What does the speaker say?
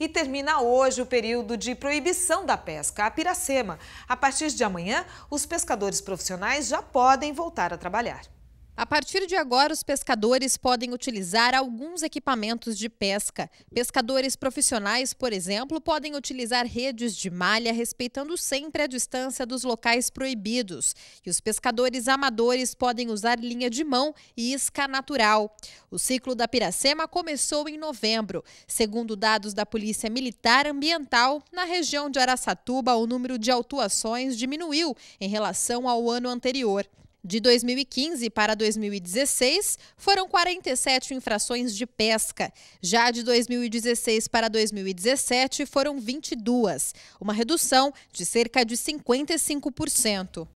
e termina hoje o período de proibição da pesca a Piracema. A partir de amanhã, os pescadores profissionais já podem voltar a trabalhar. A partir de agora, os pescadores podem utilizar alguns equipamentos de pesca. Pescadores profissionais, por exemplo, podem utilizar redes de malha, respeitando sempre a distância dos locais proibidos. E os pescadores amadores podem usar linha de mão e isca natural. O ciclo da Piracema começou em novembro. Segundo dados da Polícia Militar Ambiental, na região de Araçatuba, o número de autuações diminuiu em relação ao ano anterior. De 2015 para 2016, foram 47 infrações de pesca. Já de 2016 para 2017, foram 22, uma redução de cerca de 55%.